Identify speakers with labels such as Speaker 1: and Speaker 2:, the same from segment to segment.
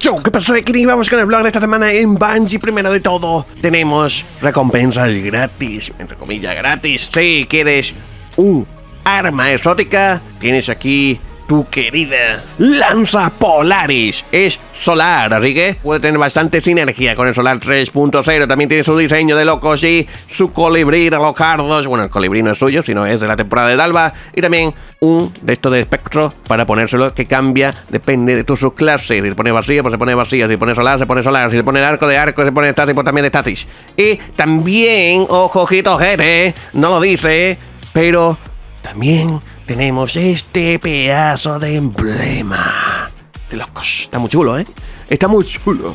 Speaker 1: Yo, ¿qué pasó aquí? Vamos con el vlog de esta semana en Bungie. Primero de todo, tenemos recompensas gratis, entre comillas, gratis. Si quieres un arma exótica, tienes aquí tu querida lanza Polaris es solar, así que puede tener bastante sinergia con el Solar 3.0. También tiene su diseño de locos y su colibrí de locardos. Bueno, el colibrí no es suyo, sino es de la temporada de Dalva. Y también un de estos de espectro para ponérselo que cambia, depende de tus clases. Si se pone vacío, pues se pone vacío. Si pone solar, se pone solar. Si se pone arco de arco, se pone Stasis, pues también de Y también, ojo, ojito, gente, no lo dice, pero también tenemos este pedazo de emblema. De locos. Está muy chulo, ¿eh? Está muy chulo.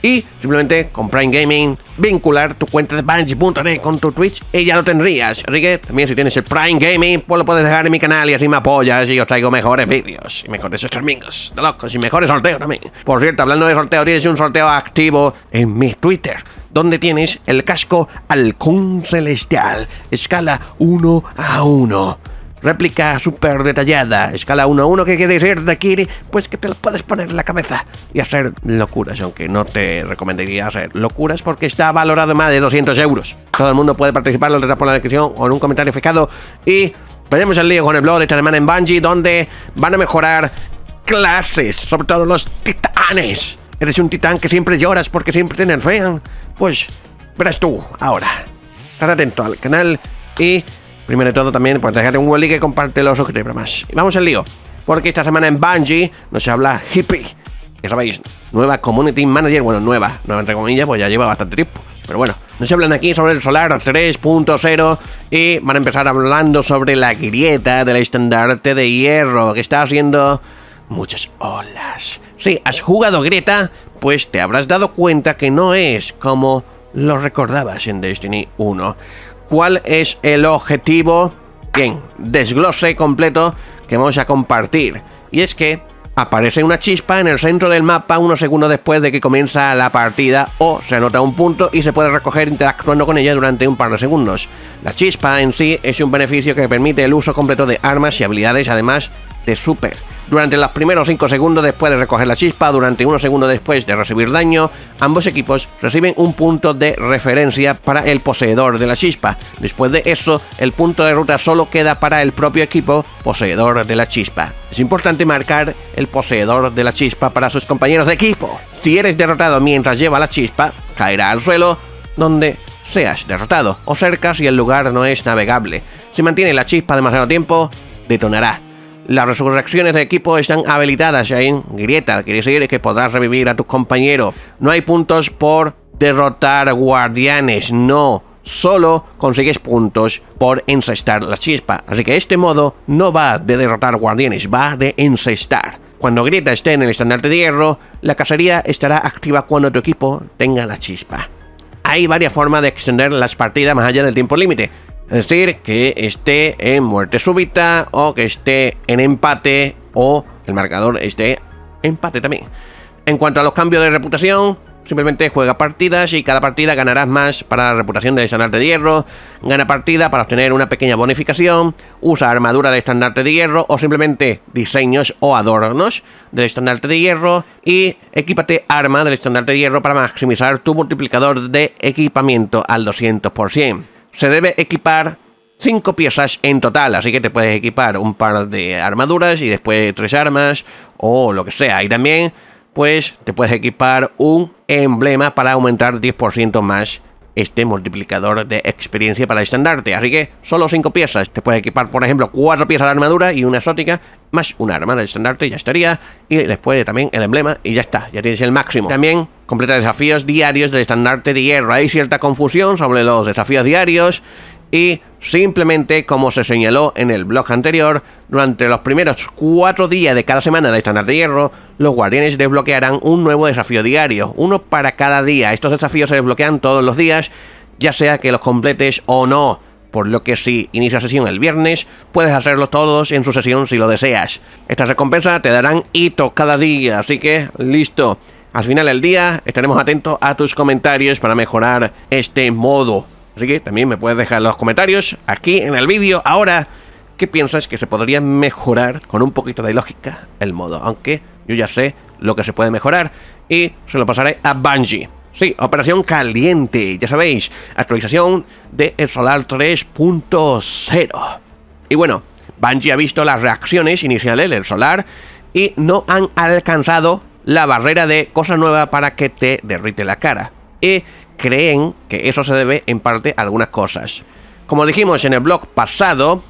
Speaker 1: Y simplemente con Prime Gaming, vincular tu cuenta de Banshee.net con tu Twitch y ya lo tendrías. Así también si tienes el Prime Gaming, pues lo puedes dejar en mi canal y así me apoyas y os traigo mejores vídeos y mejores streamings de locos y mejores sorteos también. Por cierto, hablando de sorteos, tienes un sorteo activo en mi Twitter donde tienes el casco Halcón Celestial, escala 1 a 1 réplica súper detallada, escala 1 a 1 que quiere decir de pues que te la puedes poner en la cabeza y hacer locuras, aunque no te recomendaría hacer locuras porque está valorado más de 200 euros. Todo el mundo puede participar, lo tendrás por la descripción o en un comentario fijado y veremos el lío con el blog de esta semana en Bungie donde van a mejorar clases, sobre todo los titanes. Eres un titán que siempre lloras porque siempre tienen fe, Pues verás tú ahora. Estás atento al canal y Primero de todo también, pues dejar un que y compártelo, suscríbete más. Y vamos al lío, porque esta semana en Bungie nos habla Hippie. Ya sabéis, nueva Community Manager, bueno, nueva, nueva entre comillas, pues ya lleva bastante tiempo. Pero bueno, nos hablan aquí sobre el Solar 3.0 y van a empezar hablando sobre la grieta del estandarte de hierro que está haciendo muchas olas. Si has jugado grieta, pues te habrás dado cuenta que no es como lo recordabas en Destiny 1 cuál es el objetivo, bien, desglose completo que vamos a compartir. Y es que aparece una chispa en el centro del mapa unos segundos después de que comienza la partida o se anota un punto y se puede recoger interactuando con ella durante un par de segundos. La chispa en sí es un beneficio que permite el uso completo de armas y habilidades, además Super. Durante los primeros 5 segundos después de recoger la chispa, durante unos segundo después de recibir daño, ambos equipos reciben un punto de referencia para el poseedor de la chispa. Después de eso, el punto de ruta solo queda para el propio equipo poseedor de la chispa. Es importante marcar el poseedor de la chispa para sus compañeros de equipo. Si eres derrotado mientras lleva la chispa, caerá al suelo donde seas derrotado o cerca si el lugar no es navegable. Si mantiene la chispa demasiado tiempo, detonará. Las resurrecciones de equipo están habilitadas, en Grieta, quiere decir que podrás revivir a tus compañeros. No hay puntos por derrotar guardianes, no. Solo consigues puntos por encestar la chispa. Así que este modo no va de derrotar guardianes, va de encestar. Cuando Grieta esté en el estandarte de hierro, la cacería estará activa cuando tu equipo tenga la chispa. Hay varias formas de extender las partidas más allá del tiempo límite. Es decir, que esté en muerte súbita o que esté en empate o el marcador esté empate también. En cuanto a los cambios de reputación, simplemente juega partidas y cada partida ganarás más para la reputación del estandarte de hierro, gana partida para obtener una pequeña bonificación, usa armadura de estandarte de hierro o simplemente diseños o adornos del estandarte de hierro y equipate arma del estandarte de hierro para maximizar tu multiplicador de equipamiento al 200% se debe equipar cinco piezas en total, así que te puedes equipar un par de armaduras y después tres armas o lo que sea. Y también, pues, te puedes equipar un emblema para aumentar 10% más este multiplicador de experiencia para el estandarte. Así que solo cinco piezas. Te puedes equipar, por ejemplo, cuatro piezas de armadura y una exótica, más una arma del estandarte ya estaría. Y después también el emblema y ya está. Ya tienes el máximo. También completa desafíos diarios del estandarte de hierro. Hay cierta confusión sobre los desafíos diarios y simplemente, como se señaló en el blog anterior, durante los primeros cuatro días de cada semana de Estándar de Hierro, los guardianes desbloquearán un nuevo desafío diario, uno para cada día. Estos desafíos se desbloquean todos los días, ya sea que los completes o no. Por lo que si inicia sesión el viernes, puedes hacerlos todos en su sesión si lo deseas. Estas recompensas te darán hitos cada día, así que listo. Al final del día estaremos atentos a tus comentarios para mejorar este modo. Así que también me puedes dejar los comentarios aquí en el vídeo ahora qué piensas que se podría mejorar con un poquito de lógica el modo. Aunque yo ya sé lo que se puede mejorar y se lo pasaré a Bungie. Sí, operación caliente, ya sabéis, actualización de el Solar 3.0. Y bueno, Bungie ha visto las reacciones iniciales del Solar y no han alcanzado la barrera de cosa nueva para que te derrite la cara. Y creen que eso se debe en parte a algunas cosas. Como dijimos en el blog pasado,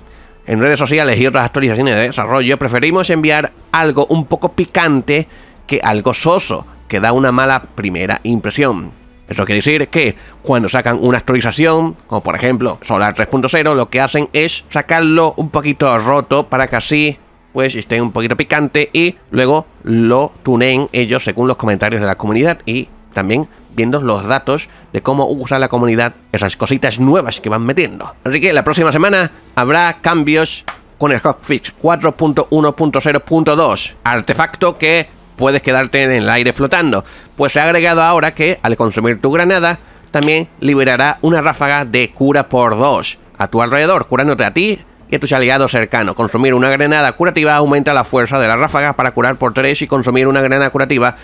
Speaker 1: en redes sociales y otras actualizaciones de desarrollo, preferimos enviar algo un poco picante que algo soso, que da una mala primera impresión. Eso quiere decir que cuando sacan una actualización, como por ejemplo Solar 3.0, lo que hacen es sacarlo un poquito roto para que así pues esté un poquito picante y luego lo tuneen ellos según los comentarios de la comunidad y también viendo los datos de cómo usa la comunidad esas cositas nuevas que van metiendo. Así que la próxima semana habrá cambios con el hotfix 4.1.0.2, artefacto que puedes quedarte en el aire flotando. Pues se ha agregado ahora que al consumir tu granada, también liberará una ráfaga de cura por 2 a tu alrededor, curándote a ti y a tus aliados cercanos. Consumir una granada curativa aumenta la fuerza de la ráfaga para curar por 3 y consumir una granada curativa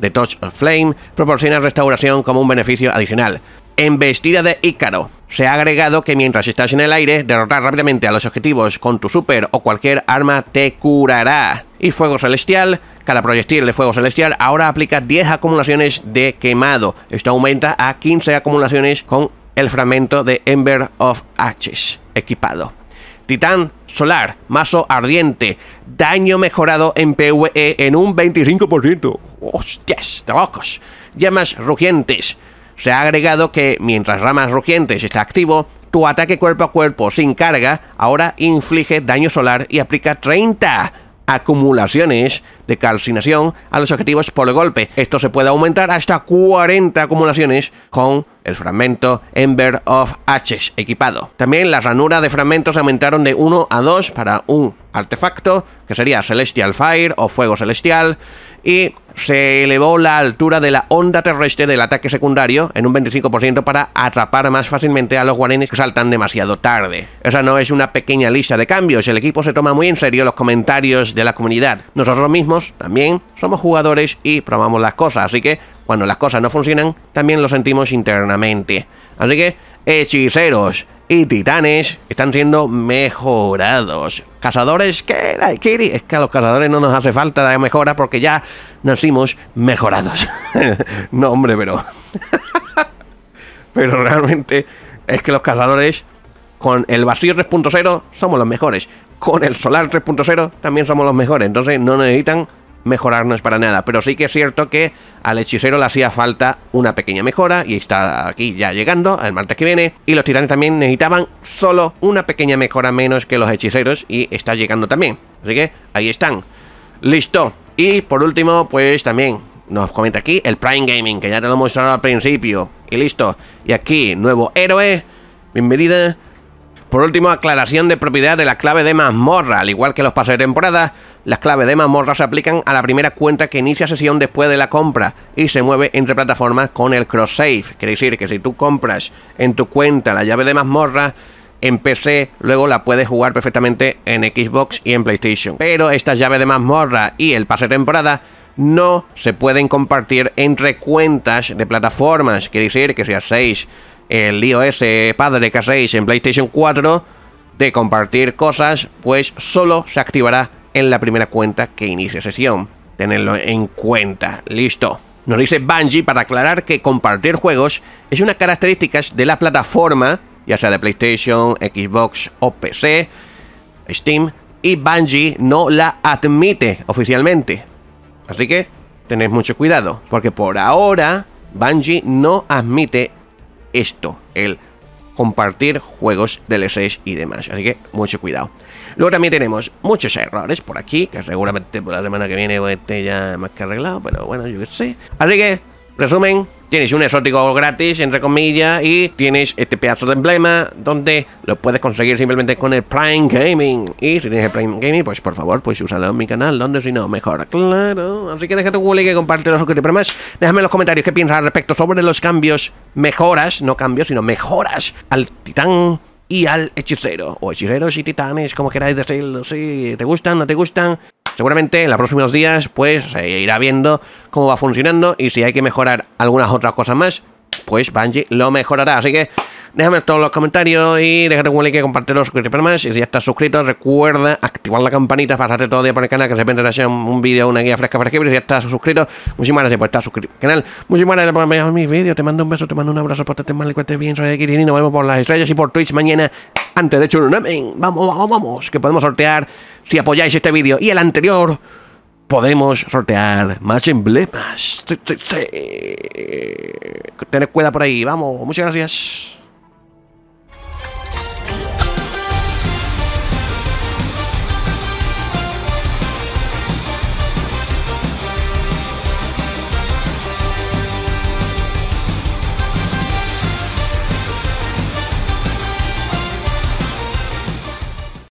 Speaker 1: The Touch of Flame proporciona restauración como un beneficio adicional. Embestida de Ícaro. Se ha agregado que mientras estás en el aire, derrotar rápidamente a los objetivos con tu super o cualquier arma te curará. Y Fuego Celestial. Cada proyectil de Fuego Celestial ahora aplica 10 acumulaciones de quemado. Esto aumenta a 15 acumulaciones con el fragmento de Ember of Ashes equipado. Titán solar, mazo ardiente, daño mejorado en PvE en un 25%. ¡Hostias, locos! Llamas rugientes. Se ha agregado que mientras Ramas Rugientes está activo, tu ataque cuerpo a cuerpo sin carga ahora inflige daño solar y aplica 30 acumulaciones de calcinación a los objetivos por el golpe. Esto se puede aumentar hasta 40 acumulaciones con el fragmento Ember of Ashes equipado. También las ranuras de fragmentos aumentaron de 1 a 2 para un artefacto, que sería Celestial Fire o Fuego Celestial, y se elevó la altura de la onda terrestre del ataque secundario en un 25% para atrapar más fácilmente a los guarenes que saltan demasiado tarde. Esa no es una pequeña lista de cambios, el equipo se toma muy en serio los comentarios de la comunidad. Nosotros mismos también somos jugadores y probamos las cosas, así que cuando las cosas no funcionan, también lo sentimos internamente. Así que, hechiceros y titanes están siendo mejorados. Cazadores, que Kiri Es que a los cazadores no nos hace falta la mejora porque ya nacimos mejorados. no, hombre, pero. pero realmente es que los cazadores con el vacío 3.0 somos los mejores. Con el solar 3.0 también somos los mejores. Entonces no necesitan Mejorar no es para nada, pero sí que es cierto que al hechicero le hacía falta una pequeña mejora y está aquí ya llegando el martes que viene y los tiranes también necesitaban solo una pequeña mejora menos que los hechiceros y está llegando también, así que ahí están, listo. Y por último, pues también nos comenta aquí el Prime Gaming, que ya te lo he al principio. Y listo. Y aquí, nuevo héroe. Bienvenida. Por último, aclaración de propiedad de la clave de mazmorra, al igual que los pasos de temporada. Las claves de mazmorra se aplican a la primera cuenta que inicia sesión después de la compra y se mueve entre plataformas con el cross-save. Quiere decir que si tú compras en tu cuenta la llave de mazmorra, en PC, luego la puedes jugar perfectamente en Xbox y en PlayStation. Pero esta llave de mazmorra y el pase temporada no se pueden compartir entre cuentas de plataformas. Quiere decir que si hacéis el iOS padre que hacéis en PlayStation 4 de compartir cosas, pues solo se activará en la primera cuenta que inicie sesión. Tenerlo en cuenta. Listo. Nos dice Bungie para aclarar que compartir juegos es una característica de la plataforma, ya sea de PlayStation, Xbox o PC, Steam, y Bungie no la admite oficialmente. Así que tened mucho cuidado, porque por ahora Bungie no admite esto, el compartir juegos, ls6 y demás. Así que mucho cuidado. Luego también tenemos muchos errores por aquí, que seguramente por la semana que viene esté ya más que arreglado, pero bueno, yo qué sé. Así que Resumen, tienes un exótico gratis, entre comillas, y tienes este pedazo de emblema donde lo puedes conseguir simplemente con el Prime Gaming. Y si tienes el Prime Gaming, pues por favor, pues úsalo en mi canal, donde si no, mejor, claro. Así que deja tu like, compártelo, suscríbete más. Déjame en los comentarios qué piensas respecto sobre los cambios, mejoras, no cambios, sino mejoras al Titán y al hechicero. O hechiceros y titanes, como queráis decirlo. Si te gustan, no te gustan seguramente en los próximos días pues se irá viendo cómo va funcionando y si hay que mejorar algunas otras cosas más, pues Bungie lo mejorará. Así que déjame todos los comentarios y déjate un like, compártelo, suscríbete para más. Y si ya estás suscrito, recuerda activar la campanita, pasarte todo el día por el canal, que se te sea un vídeo, una guía fresca para que si ya estás suscrito, muchísimas gracias por estar suscrito al canal. Muchísimas gracias por ver mis vídeos. Te mando un beso, te mando un abrazo, portate mal, cuente bien, soy de y nos vemos por las estrellas y por Twitch mañana. De hecho, Vamos, vamos, vamos. Que podemos sortear, si apoyáis este vídeo y el anterior, podemos sortear más emblemas. Tened cuidado por ahí. Vamos. Muchas gracias.